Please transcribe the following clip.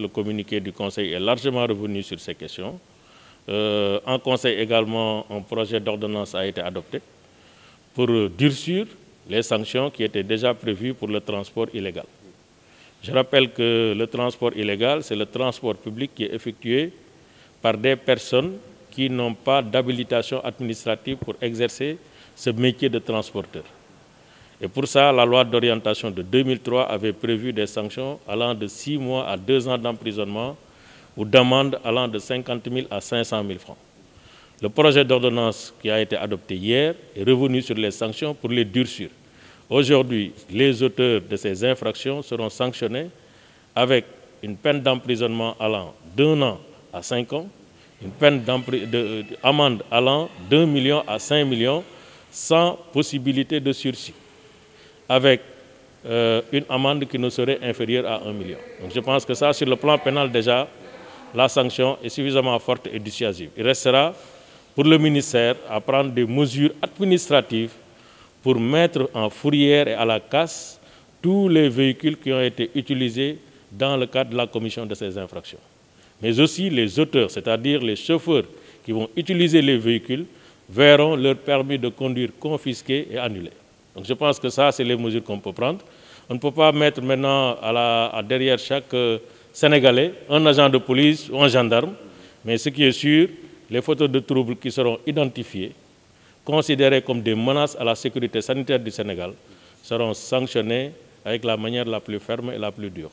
le communiqué du Conseil est largement revenu sur ces questions. en euh, Conseil également, un projet d'ordonnance a été adopté pour durcir les sanctions qui étaient déjà prévues pour le transport illégal. Je rappelle que le transport illégal, c'est le transport public qui est effectué par des personnes qui n'ont pas d'habilitation administrative pour exercer ce métier de transporteur. Et pour ça, la loi d'orientation de 2003 avait prévu des sanctions allant de 6 mois à 2 ans d'emprisonnement ou d'amende allant de 50 000 à 500 000 francs. Le projet d'ordonnance qui a été adopté hier est revenu sur les sanctions pour les durcir. Aujourd'hui, les auteurs de ces infractions seront sanctionnés avec une peine d'emprisonnement allant d'un an à cinq ans, une peine d'amende allant d'un million à 5 millions sans possibilité de sursis avec euh, une amende qui ne serait inférieure à 1 million. Donc je pense que ça, sur le plan pénal déjà, la sanction est suffisamment forte et dissuasive. Il restera pour le ministère à prendre des mesures administratives pour mettre en fourrière et à la casse tous les véhicules qui ont été utilisés dans le cadre de la commission de ces infractions. Mais aussi les auteurs, c'est-à-dire les chauffeurs qui vont utiliser les véhicules, verront leur permis de conduire confisqué et annulé. Donc je pense que ça, c'est les mesures qu'on peut prendre. On ne peut pas mettre maintenant derrière chaque euh, Sénégalais un agent de police ou un gendarme, mais ce qui est sûr, les photos de troubles qui seront identifiées, considérées comme des menaces à la sécurité sanitaire du Sénégal, seront sanctionnées avec la manière la plus ferme et la plus dure.